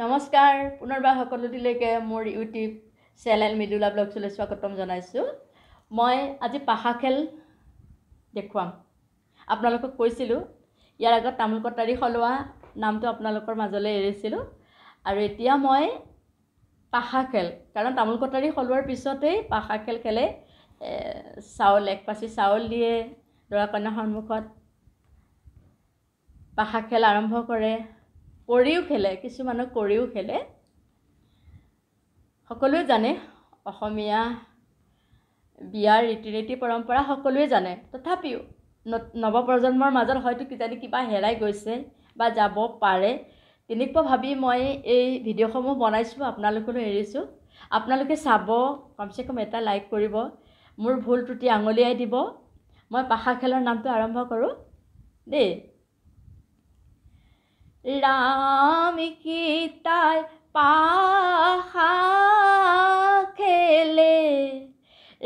নমস্কাৰ পুনৰবাৰ সকলোটিলৈকে মোৰ ইউটিউব চেনেল মৃদুলা ব্লগছলৈ স্বাগতম জনাইছোঁ মই আজি পাহা খেল দেখুৱাম আপোনালোকক কৈছিলোঁ ইয়াৰ আগত তামোল কটাৰী সলোৱা নামটো আপোনালোকৰ মাজলৈ এৰিছিলোঁ আৰু এতিয়া মই পাহা খেল কাৰণ তামোল কটাৰী সলোৱাৰ পিছতেই পাহা খেল খেলে চাউল এক পাচি চাউল দিয়ে দৰা কন্যাৰ সন্মুখত পাহা খেল আৰম্ভ কৰে কৰিও খেলে কিছুমানক কৰিও খেলে সকলোৱে জানে অসমীয়া বিয়াৰ ৰীতি নীতি পৰম্পৰা সকলোৱে জানে তথাপিও নৱপ্ৰজন্মৰ মাজত হয়তো কিজানি কিবা হেৰাই গৈছে বা যাব পাৰে তেনেকুৱা ভাবি মই এই ভিডিঅ'সমূহ বনাইছোঁ আপোনালোকলৈ এৰিছোঁ আপোনালোকে চাব কমচে কম এটা লাইক কৰিব মোৰ ভুল ত্ৰুটি আঙুলিয়াই দিব মই পাশা খেলৰ নামটো আৰম্ভ কৰোঁ দেই ৰাম কীতাই পাখেলে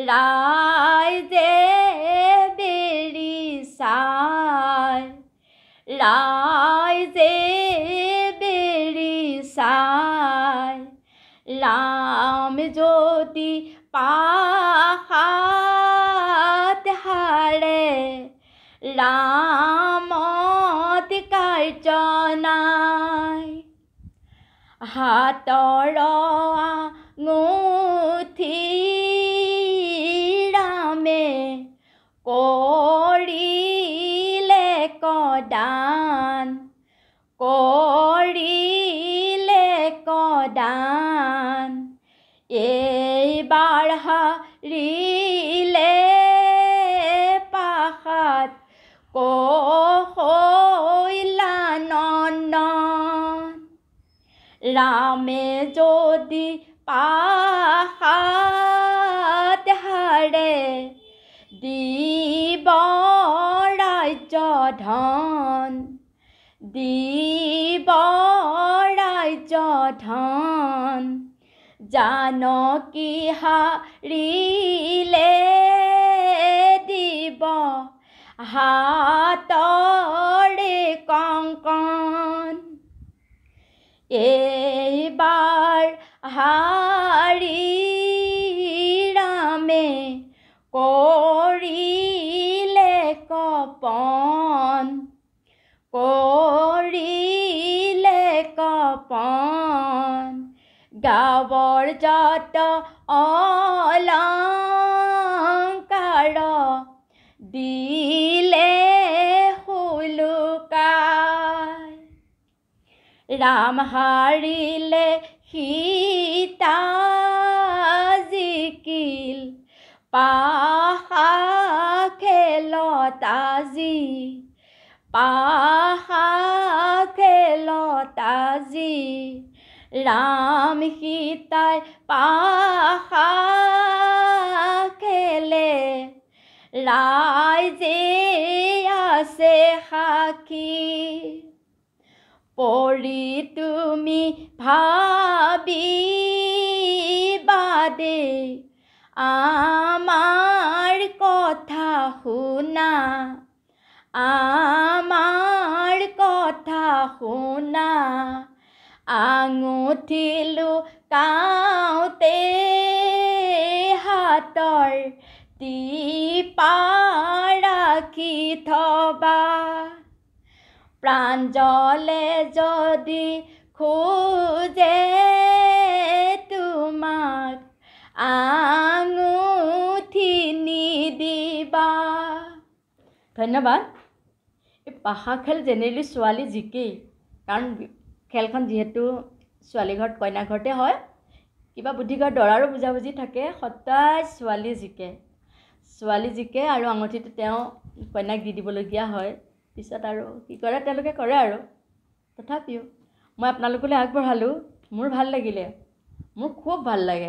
ৰাইজে বেৰি চাই ৰাইজে বেৰি চাই ৰাম যদি পাখাত হাৰে ৰাম হাতৰঙুঠি ৰামে কৰিলে কদান কৰিলে কদান এইবাৰ হাৰি ৰামে যদি পাহাত হাৰে দিব ৰাজ্য ধন দিব ৰাজ্য ধন জানকী হাৰিলে দিব হাতৰে কংকণ এইবাৰ হাৰি ৰামে কৰিলে কপন কৰিলে কপন গাঁৱৰ যত অলংকাৰ দিল ৰাম হাৰিলে সীতা জিকিল পাহা খেলত আজি পাহা খেলত আজি ৰাম সীতাই পাহা খেলে ৰাইজে আছে সাক্ষী পৰি তুমি ভাবি বাদে আমাৰ কথা শুনা আমাৰ কথা শুনা আঙুঠিলোঁ কাউতে হাতৰ টিপা ৰাখি থবা প্ৰাঞ্জলে যদি খোজে তোমাক আঙুঠি নিদিবা ধন্যবাদ এই পাহা খেল জেনেৰেলি ছোৱালী জিকেই কাৰণ খেলখন যিহেতু ছোৱালী ঘৰত কইনা ঘৰতে হয় কিবা বুদ্ধিঘৰ দৰাৰো বুজাবুজি থাকে সদায় ছোৱালী জিকে ছোৱালী জিকে আৰু আঙুঠিটো তেওঁ কইনাক দি দিবলগীয়া হয় পিছত আৰু কি কৰে তেওঁলোকে কৰে আৰু তথাপিও মই আপোনালোকলৈ আগবঢ়ালোঁ মোৰ ভাল লাগিলে মোৰ খুব ভাল লাগে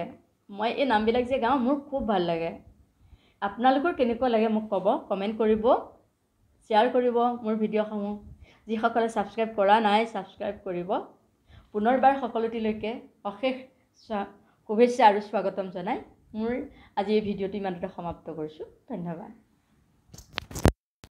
মই এই নামবিলাক যে গাওঁ মোৰ খুব ভাল লাগে আপোনালোকৰ কেনেকুৱা লাগে মোক ক'ব কমেণ্ট কৰিব শ্বেয়াৰ কৰিব মোৰ ভিডিঅ'সমূহ যিসকলে ছাবস্ক্ৰাইব কৰা নাই ছাবস্ক্ৰাইব কৰিব পুনৰবাৰ সকলোটিলৈকে অশেষ শুভেচ্ছা আৰু স্বাগতম জনাই মোৰ আজি এই ভিডিঅ'টো ইমানতে সমাপ্ত কৰিছোঁ ধন্যবাদ